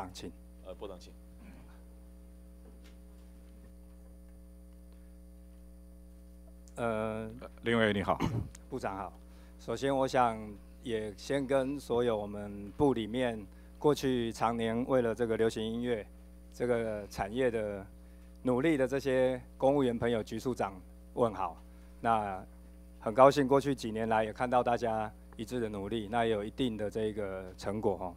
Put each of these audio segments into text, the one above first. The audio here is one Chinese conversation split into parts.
长请。呃，林委员你好。部长好，首先我想也先跟所有我们部里面过去常年为了这个流行音乐这个产业的努力的这些公务员朋友，局处长问好。那很高兴过去几年来也看到大家一致的努力，那也有一定的这个成果哈。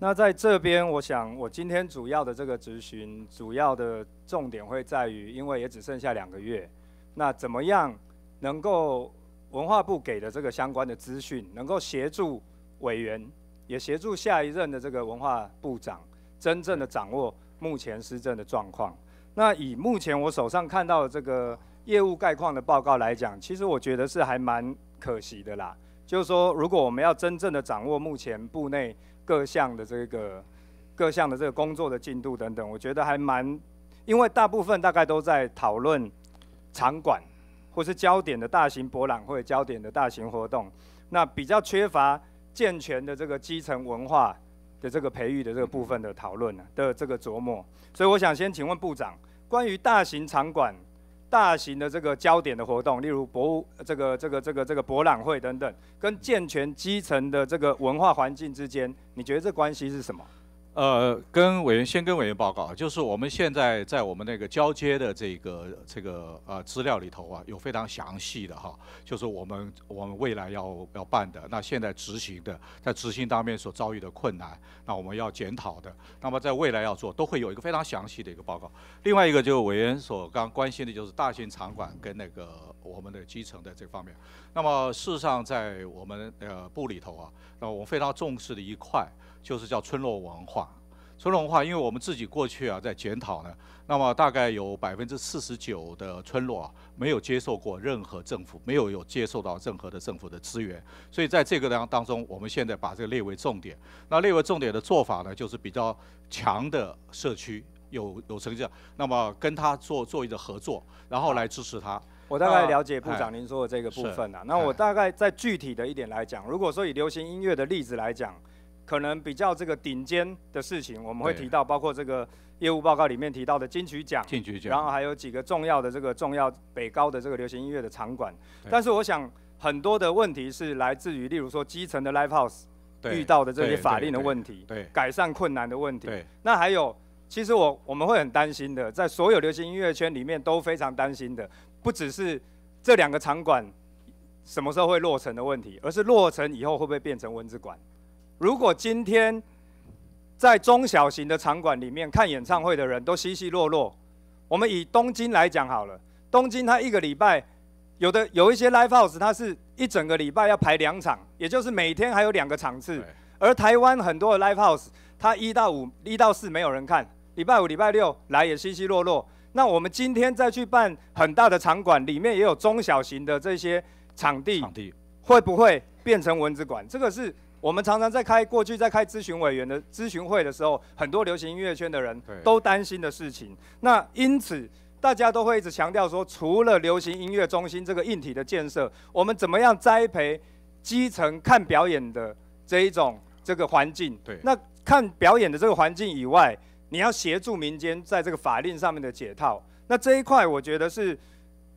那在这边，我想我今天主要的这个咨询，主要的重点会在于，因为也只剩下两个月，那怎么样能够文化部给的这个相关的资讯，能够协助委员，也协助下一任的这个文化部长，真正的掌握目前施政的状况。那以目前我手上看到的这个业务概况的报告来讲，其实我觉得是还蛮可惜的啦。就是说，如果我们要真正的掌握目前部内各项的这个，各项的这个工作的进度等等，我觉得还蛮，因为大部分大概都在讨论场馆或是焦点的大型博览会、焦点的大型活动，那比较缺乏健全的这个基层文化的这个培育的这个部分的讨论呢，的这个琢磨。所以我想先请问部长，关于大型场馆。大型的这个焦点的活动，例如博物这个这个这个这个博览会等等，跟健全基层的这个文化环境之间，你觉得这关系是什么？呃，跟委员先跟委员报告，就是我们现在在我们那个交接的这个这个呃资料里头啊，有非常详细的哈，就是我们我们未来要要办的，那现在执行的，在执行当面所遭遇的困难，那我们要检讨的，那么在未来要做，都会有一个非常详细的一个报告。另外一个就是委员所刚关心的就是大型场馆跟那个我们的基层的这方面。那么事实上在我们呃部里头啊，那我们非常重视的一块就是叫村落文化。村文化，因为我们自己过去啊在检讨呢，那么大概有百分之四十九的村落啊没有接受过任何政府，没有有接受到任何的政府的资源，所以在这个当当中，我们现在把这个列为重点。那列为重点的做法呢，就是比较强的社区有有成效，那么跟他做做一个合作，然后来支持他。我大概了解部长您说的这个部分啊。那我大概再具体的一点来讲，如果说以流行音乐的例子来讲。可能比较这个顶尖的事情，我们会提到，包括这个业务报告里面提到的金曲奖，然后还有几个重要的这个重要北高的这个流行音乐的场馆。但是我想很多的问题是来自于，例如说基层的 live house 遇到的这些法令的问题，改善困难的问题。那还有，其实我我们会很担心的，在所有流行音乐圈里面都非常担心的，不只是这两个场馆什么时候会落成的问题，而是落成以后会不会变成文字馆？如果今天在中小型的场馆里面看演唱会的人都稀稀落落，我们以东京来讲好了，东京它一个礼拜有的有一些 live house，它是一整个礼拜要排两场，也就是每天还有两个场次。而台湾很多的 live house，它一到五、一到四没有人看，礼拜五、礼拜六来也稀稀落落。那我们今天再去办很大的场馆，里面也有中小型的这些场地，会不会变成蚊子馆？这个是。我们常常在开过去在开咨询委员的咨询会的时候，很多流行音乐圈的人都担心的事情。那因此大家都会一直强调说，除了流行音乐中心这个硬体的建设，我们怎么样栽培基层看表演的这一种这个环境。对，那看表演的这个环境以外，你要协助民间在这个法令上面的解套。那这一块我觉得是，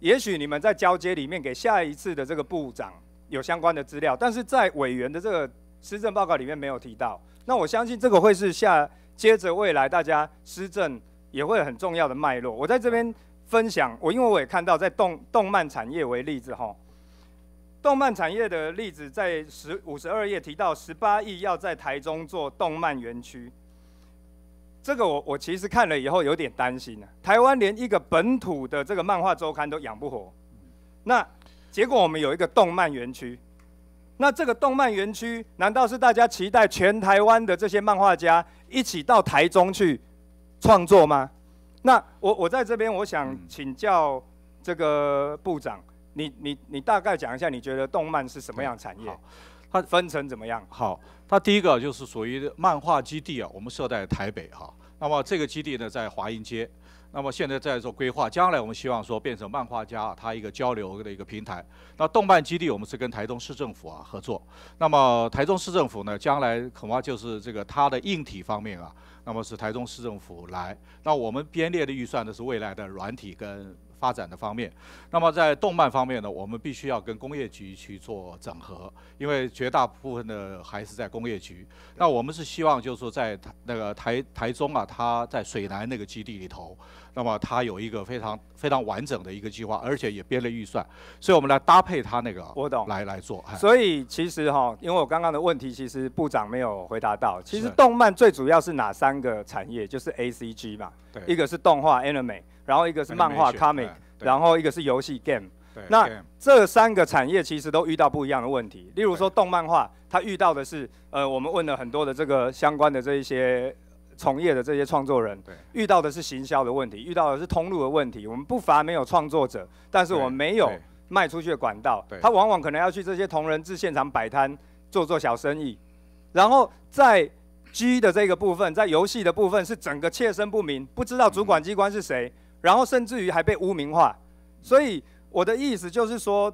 也许你们在交接里面给下一次的这个部长有相关的资料，但是在委员的这个。施政报告里面没有提到，那我相信这个会是下接着未来大家施政也会很重要的脉络。我在这边分享，我因为我也看到在动动漫产业为例子哈，动漫产业的例子在十五十二页提到十八亿要在台中做动漫园区，这个我我其实看了以后有点担心啊。台湾连一个本土的这个漫画周刊都养不活，那结果我们有一个动漫园区。那这个动漫园区，难道是大家期待全台湾的这些漫画家一起到台中去创作吗？那我我在这边，我想请教这个部长，你你你大概讲一下，你觉得动漫是什么样产业？它分成怎么样？好，它第一个就是属于漫画基地啊，我们设在台北哈。那么这个基地呢，在华阴街。那么现在在做规划，将来我们希望说变成漫画家他一个交流的一个平台。那动漫基地我们是跟台中市政府啊合作。那么台中市政府呢，将来恐怕就是这个它的硬体方面啊，那么是台中市政府来。那我们编列的预算呢，是未来的软体跟。发展的方面，那么在动漫方面呢，我们必须要跟工业局去做整合，因为绝大部分的还是在工业局。那我们是希望，就是说在那个台台中啊，它在水南那个基地里头，那么它有一个非常非常完整的一个计划，而且也编了预算，所以我们来搭配它那个。我懂。来来做。所以其实哈，因为我刚刚的问题，其实部长没有回答到。其实动漫最主要是哪三个产业？就是 A C G 嘛。对。一个是动画，anime。然后一个是漫画 comic，然后一个是游戏 game，那这三个产业其实都遇到不一样的问题。例如说动漫画，它遇到的是呃，我们问了很多的这个相关的这一些从业的这些创作人，遇到的是行销的问题，遇到的是通路的问题。我们不乏没有创作者，但是我们没有卖出去的管道。他往往可能要去这些同人志现场摆摊做做小生意，然后在 G 的这个部分，在游戏的部分是整个切身不明，不知道主管机关是谁。然后甚至于还被污名化，所以我的意思就是说，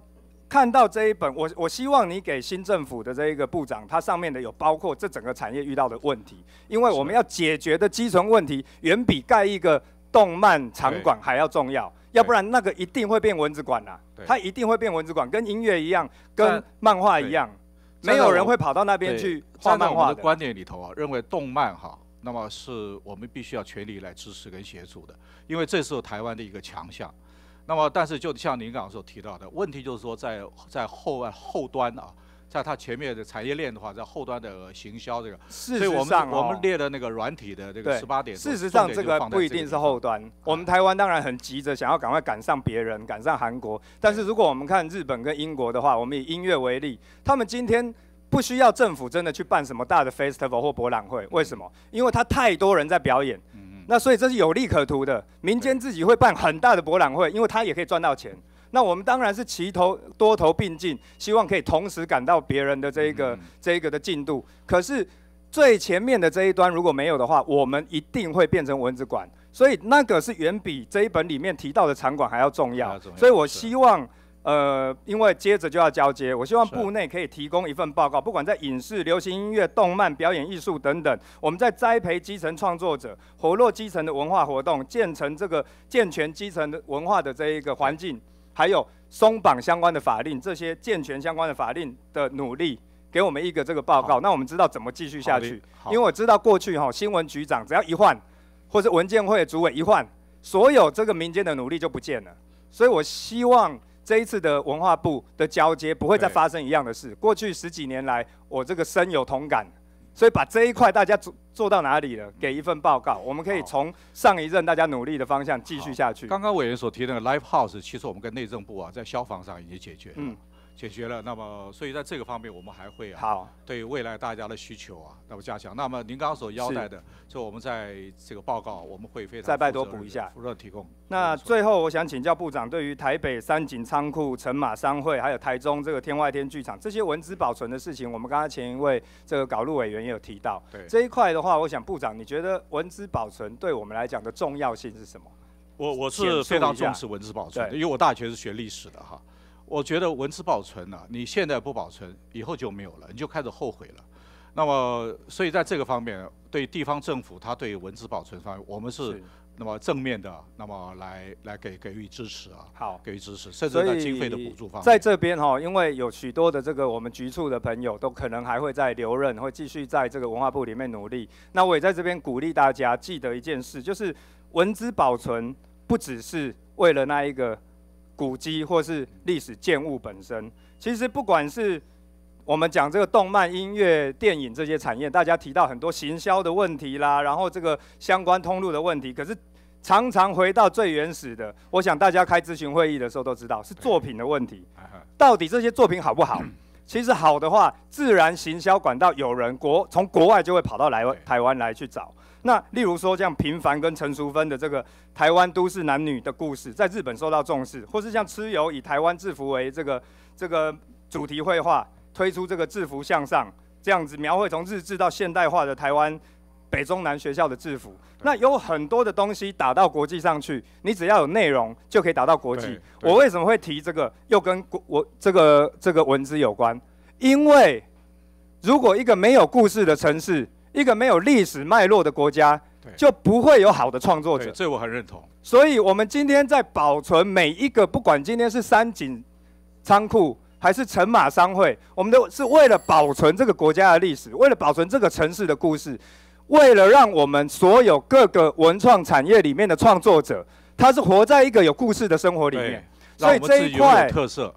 看到这一本，我我希望你给新政府的这一个部长，他上面的有包括这整个产业遇到的问题，因为我们要解决的基层问题远比盖一个动漫场馆还要重要，要不然那个一定会变蚊子馆呐，它一定会变蚊子馆，跟音乐一样，跟漫画一样，没有人会跑到那边去画漫画。我的观点里头啊，认为动漫哈。那么是我们必须要全力来支持跟协助的，因为这是台湾的一个强项。那么，但是就像您刚所提到的问题，就是说，在在后后端啊，在它前面的产业链的话，在后端的行销这个，事实上，我们列的那个软体的这个十八点，事实上这个不一定是后端。我们台湾当然很急着想要赶快赶上别人，赶上韩国。但是如果我们看日本跟英国的话，我们以音乐为例，他们今天。不需要政府真的去办什么大的 festival 或博览会，为什么？因为他太多人在表演，那所以这是有利可图的。民间自己会办很大的博览会，因为他也可以赚到钱。那我们当然是齐头多头并进，希望可以同时赶到别人的这一个这一个的进度。可是最前面的这一端如果没有的话，我们一定会变成蚊子馆。所以那个是远比这一本里面提到的场馆还要重要。所以我希望。呃，因为接着就要交接，我希望部内可以提供一份报告，不管在影视、流行音乐、动漫、表演艺术等等，我们在栽培基层创作者、活络基层的文化活动、建成这个健全基层的文化的这一个环境，还有松绑相关的法令，这些健全相关的法令的努力，给我们一个这个报告，那我们知道怎么继续下去。因为我知道过去哈，新闻局长只要一换，或者文件会主委一换，所有这个民间的努力就不见了，所以我希望。这一次的文化部的交接不会再发生一样的事。过去十几年来，我这个深有同感，所以把这一块大家做做到哪里了，给一份报告，我们可以从上一任大家努力的方向继续下去。刚刚委员所提那个 live house，其实我们跟内政部啊在消防上已经解决了。解决了，那么所以在这个方面，我们还会啊，好对未来大家的需求啊，那么加强。那么您刚刚所交代的，就我们在这个报告，我们会非常再拜托补一下。负责提供。那最后，我想请教部长，对于台北三井仓库、城马商会，还有台中这个天外天剧场这些文字保存的事情，我们刚刚前一位这个搞路委员也有提到。对这一块的话，我想部长，你觉得文字保存对我们来讲的重要性是什么？我我是非常重视文字保存，因为我大学是学历史的哈。我觉得文字保存呢，你现在不保存，以后就没有了，你就开始后悔了。那么，所以在这个方面，对地方政府，他对文字保存方面，我们是那么正面的，那么来来给给予支持啊。好，给予支持，甚至在经费的补助方面。在这边哈，因为有许多的这个我们局处的朋友，都可能还会在留任，会继续在这个文化部里面努力。那我也在这边鼓励大家，记得一件事，就是文字保存不只是为了那一个。古迹或是历史建物本身，其实不管是我们讲这个动漫、音乐、电影这些产业，大家提到很多行销的问题啦，然后这个相关通路的问题，可是常常回到最原始的。我想大家开咨询会议的时候都知道，是作品的问题，到底这些作品好不好？其实好的话，自然行销管道有人国从国外就会跑到来台湾来去找。那例如说，像平凡跟陈淑芬的这个台湾都市男女的故事，在日本受到重视，或是像蚩尤以台湾制服为这个这个主题绘画，推出这个制服向上这样子描绘从日治到现代化的台湾北中南学校的制服。那有很多的东西打到国际上去，你只要有内容就可以打到国际。我为什么会提这个？又跟国我这个这个文字有关？因为如果一个没有故事的城市，一个没有历史脉络的国家，就不会有好的创作者。这我很认同。所以，我们今天在保存每一个，不管今天是三井仓库还是城马商会，我们都是为了保存这个国家的历史，为了保存这个城市的故事，为了让我们所有各个文创产业里面的创作者，他是活在一个有故事的生活里面。所以这一块，特色，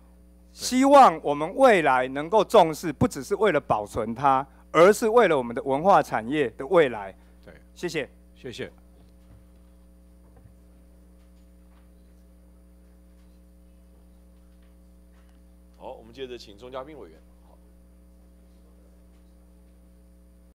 希望我们未来能够重视，不只是为了保存它。而是为了我们的文化产业的未来。对，谢谢。谢谢。好，我们接着请钟嘉宾委员。